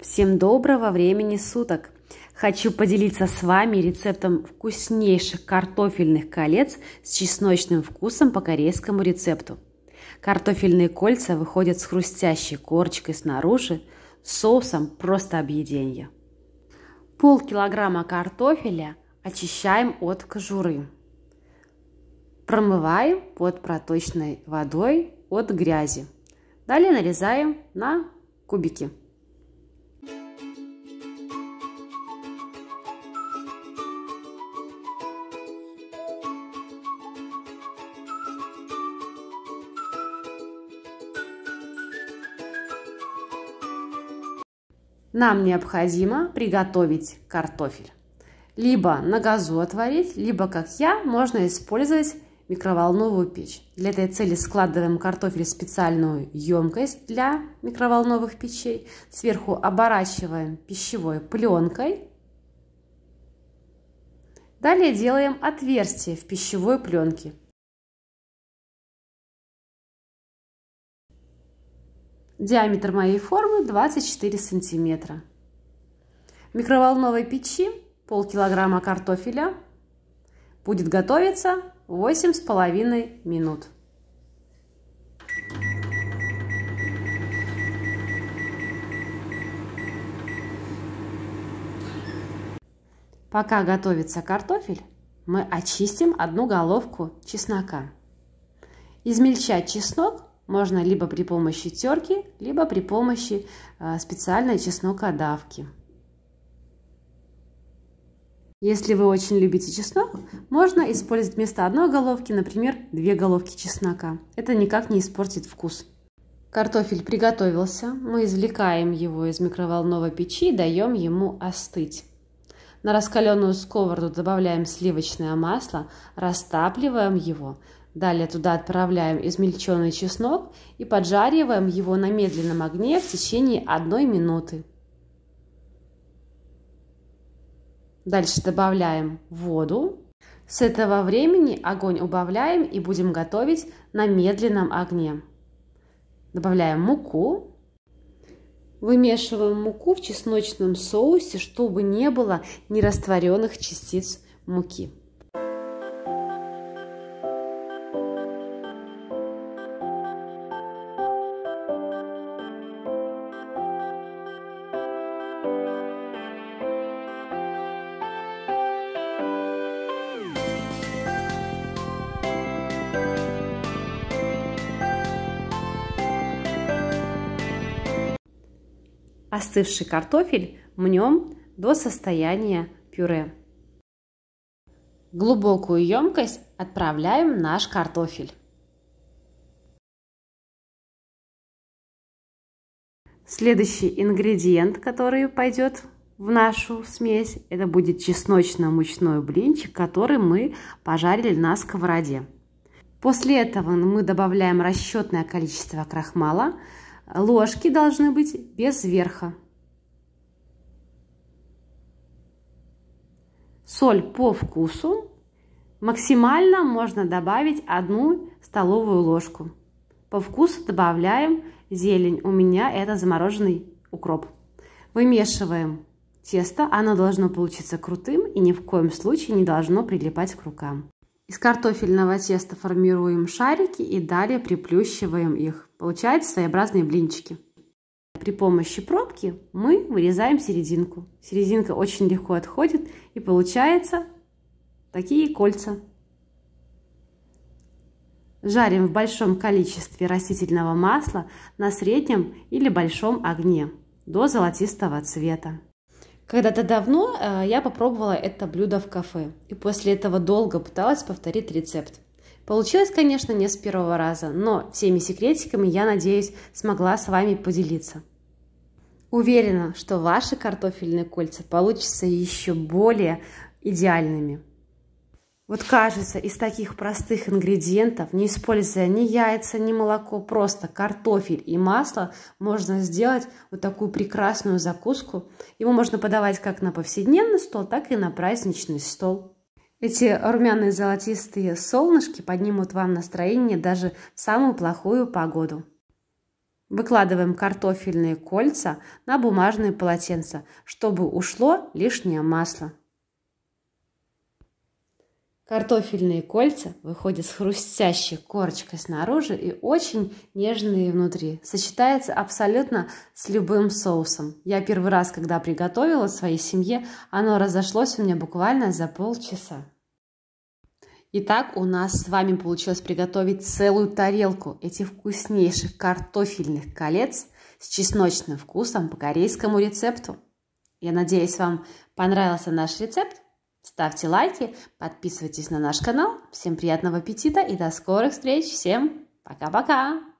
Всем доброго времени суток! Хочу поделиться с вами рецептом вкуснейших картофельных колец с чесночным вкусом по корейскому рецепту. Картофельные кольца выходят с хрустящей корочкой снаружи, соусом просто объедение. Пол килограмма картофеля очищаем от кожуры. Промываем под проточной водой от грязи. Далее нарезаем на кубики. нам необходимо приготовить картофель. Либо на газу отварить, либо, как я, можно использовать микроволновую печь. Для этой цели складываем картофель в специальную емкость для микроволновых печей. Сверху оборачиваем пищевой пленкой. Далее делаем отверстие в пищевой пленке. Диаметр моей формы 24 сантиметра. В микроволновой печи полкилограмма картофеля будет готовиться 8,5 минут. Пока готовится картофель, мы очистим одну головку чеснока. Измельчать чеснок можно либо при помощи терки, либо при помощи э, специальной чеснокодавки. Если вы очень любите чеснок, можно использовать вместо одной головки, например, две головки чеснока. Это никак не испортит вкус. Картофель приготовился. Мы извлекаем его из микроволновой печи и даем ему остыть. На раскаленную сковороду добавляем сливочное масло, растапливаем его, Далее туда отправляем измельченный чеснок и поджариваем его на медленном огне в течение одной минуты. Дальше добавляем воду. С этого времени огонь убавляем и будем готовить на медленном огне. Добавляем муку. Вымешиваем муку в чесночном соусе, чтобы не было нерастворенных частиц муки. Остывший картофель мнем до состояния пюре. глубокую емкость отправляем наш картофель. Следующий ингредиент, который пойдет в нашу смесь, это будет чесночно-мучной блинчик, который мы пожарили на сковороде. После этого мы добавляем расчетное количество крахмала – Ложки должны быть без верха. Соль по вкусу. Максимально можно добавить одну столовую ложку. По вкусу добавляем зелень. У меня это замороженный укроп. Вымешиваем тесто. Оно должно получиться крутым и ни в коем случае не должно прилипать к рукам. Из картофельного теста формируем шарики и далее приплющиваем их. Получаются своеобразные блинчики. При помощи пробки мы вырезаем серединку. Серединка очень легко отходит и получается такие кольца. Жарим в большом количестве растительного масла на среднем или большом огне до золотистого цвета. Когда-то давно э, я попробовала это блюдо в кафе, и после этого долго пыталась повторить рецепт. Получилось, конечно, не с первого раза, но всеми секретиками, я надеюсь, смогла с вами поделиться. Уверена, что ваши картофельные кольца получатся еще более идеальными. Вот кажется, из таких простых ингредиентов, не используя ни яйца, ни молоко, просто картофель и масло, можно сделать вот такую прекрасную закуску. Его можно подавать как на повседневный стол, так и на праздничный стол. Эти румяные золотистые солнышки поднимут вам настроение даже в самую плохую погоду. Выкладываем картофельные кольца на бумажные полотенца, чтобы ушло лишнее масло. Картофельные кольца выходят с хрустящей корочкой снаружи и очень нежные внутри. Сочетается абсолютно с любым соусом. Я первый раз, когда приготовила своей семье, оно разошлось у меня буквально за полчаса. Итак, у нас с вами получилось приготовить целую тарелку этих вкуснейших картофельных колец с чесночным вкусом по корейскому рецепту. Я надеюсь, вам понравился наш рецепт. Ставьте лайки, подписывайтесь на наш канал. Всем приятного аппетита и до скорых встреч. Всем пока-пока!